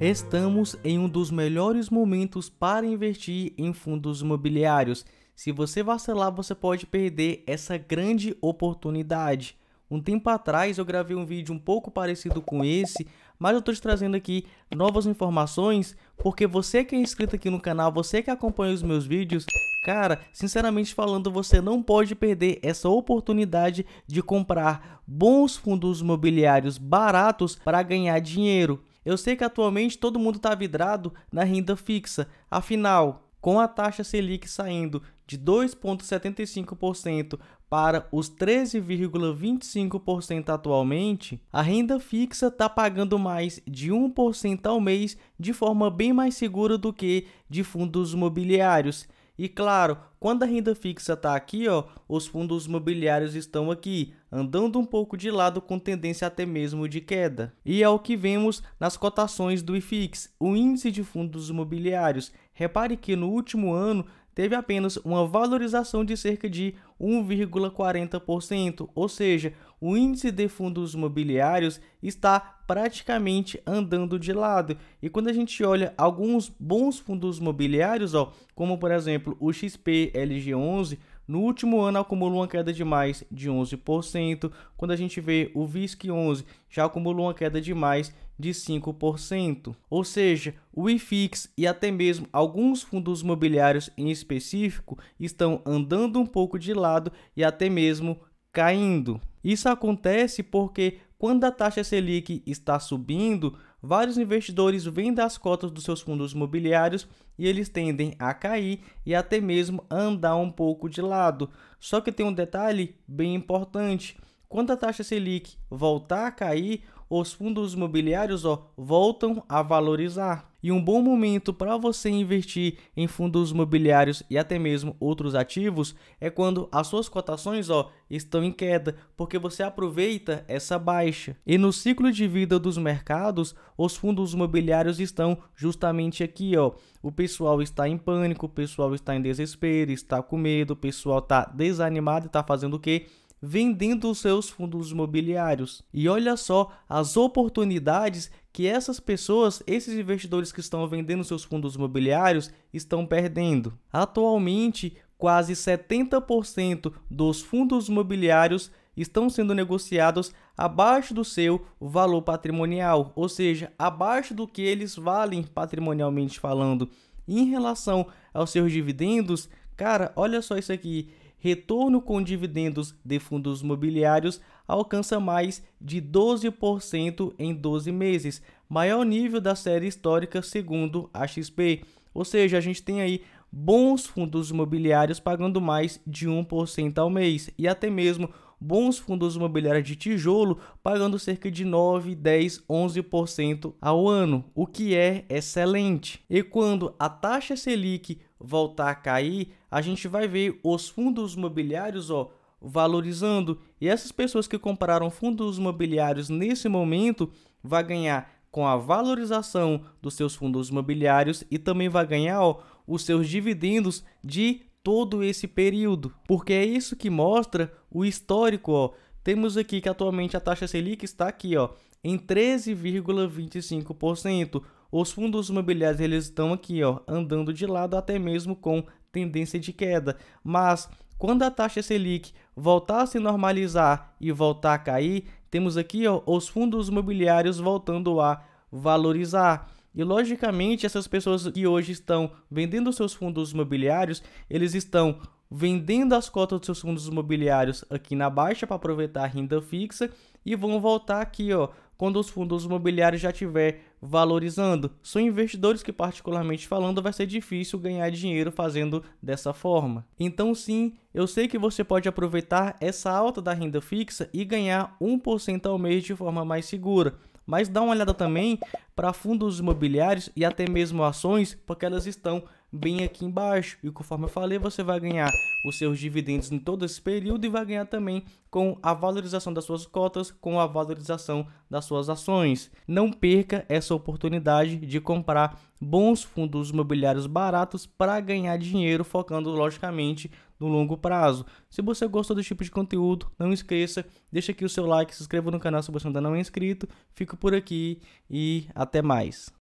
Estamos em um dos melhores momentos para investir em fundos imobiliários. Se você vacilar, você pode perder essa grande oportunidade. Um tempo atrás eu gravei um vídeo um pouco parecido com esse, mas eu estou te trazendo aqui novas informações, porque você que é inscrito aqui no canal, você que acompanha os meus vídeos, cara, sinceramente falando, você não pode perder essa oportunidade de comprar bons fundos imobiliários baratos para ganhar dinheiro. Eu sei que atualmente todo mundo está vidrado na renda fixa, afinal, com a taxa Selic saindo de 2,75% para os 13,25% atualmente, a renda fixa está pagando mais de 1% ao mês de forma bem mais segura do que de fundos imobiliários. E claro, quando a renda fixa está aqui, ó, os fundos imobiliários estão aqui, andando um pouco de lado com tendência até mesmo de queda. E é o que vemos nas cotações do IFIX, o índice de fundos imobiliários. Repare que no último ano teve apenas uma valorização de cerca de 1,40%, ou seja, o índice de fundos imobiliários está praticamente andando de lado. E quando a gente olha alguns bons fundos imobiliários, ó, como por exemplo o XPLG11, no último ano acumulou uma queda de mais de 11%, quando a gente vê o VISC 11 já acumulou uma queda de mais de 5%. Ou seja, o IFIX e até mesmo alguns fundos imobiliários em específico estão andando um pouco de lado e até mesmo caindo. Isso acontece porque quando a taxa Selic está subindo, vários investidores vendem as cotas dos seus fundos imobiliários e eles tendem a cair e até mesmo andar um pouco de lado. Só que tem um detalhe bem importante: quando a taxa Selic voltar a cair, os fundos imobiliários ó, voltam a valorizar. E um bom momento para você investir em fundos imobiliários e até mesmo outros ativos é quando as suas cotações ó, estão em queda, porque você aproveita essa baixa. E no ciclo de vida dos mercados, os fundos imobiliários estão justamente aqui. Ó. O pessoal está em pânico, o pessoal está em desespero, está com medo, o pessoal está desanimado e está fazendo o quê? vendendo os seus fundos imobiliários. E olha só as oportunidades que essas pessoas, esses investidores que estão vendendo seus fundos imobiliários, estão perdendo. Atualmente, quase 70% dos fundos imobiliários estão sendo negociados abaixo do seu valor patrimonial, ou seja, abaixo do que eles valem patrimonialmente falando. Em relação aos seus dividendos, cara, olha só isso aqui retorno com dividendos de fundos imobiliários alcança mais de 12% em 12 meses, maior nível da série histórica segundo a XP. Ou seja, a gente tem aí bons fundos imobiliários pagando mais de 1% ao mês e até mesmo bons fundos imobiliários de tijolo pagando cerca de 9, 10, 11% ao ano, o que é excelente. E quando a taxa Selic voltar a cair, a gente vai ver os fundos imobiliários ó, valorizando. E essas pessoas que compraram fundos imobiliários nesse momento vai ganhar com a valorização dos seus fundos imobiliários e também vai ganhar ó, os seus dividendos de todo esse período, porque é isso que mostra o histórico. Ó. Temos aqui que atualmente a taxa Selic está aqui ó, em 13,25%. Os fundos imobiliários eles estão aqui, ó, andando de lado até mesmo com tendência de queda, mas quando a taxa Selic voltar a se normalizar e voltar a cair, temos aqui ó, os fundos imobiliários voltando a valorizar. E logicamente essas pessoas que hoje estão vendendo seus fundos imobiliários, eles estão vendendo as cotas dos seus fundos imobiliários aqui na baixa para aproveitar a renda fixa e vão voltar aqui, ó, quando os fundos imobiliários já estiver valorizando. São investidores que, particularmente falando, vai ser difícil ganhar dinheiro fazendo dessa forma. Então, sim, eu sei que você pode aproveitar essa alta da renda fixa e ganhar 1% ao mês de forma mais segura. Mas dá uma olhada também para fundos imobiliários e até mesmo ações, porque elas estão bem aqui embaixo. E conforme eu falei, você vai ganhar os seus dividendos em todo esse período e vai ganhar também com a valorização das suas cotas, com a valorização das suas ações. Não perca essa oportunidade de comprar bons fundos imobiliários baratos para ganhar dinheiro, focando logicamente no longo prazo. Se você gostou desse tipo de conteúdo, não esqueça, deixa aqui o seu like, se inscreva no canal se você ainda não é inscrito. Fico por aqui e até mais.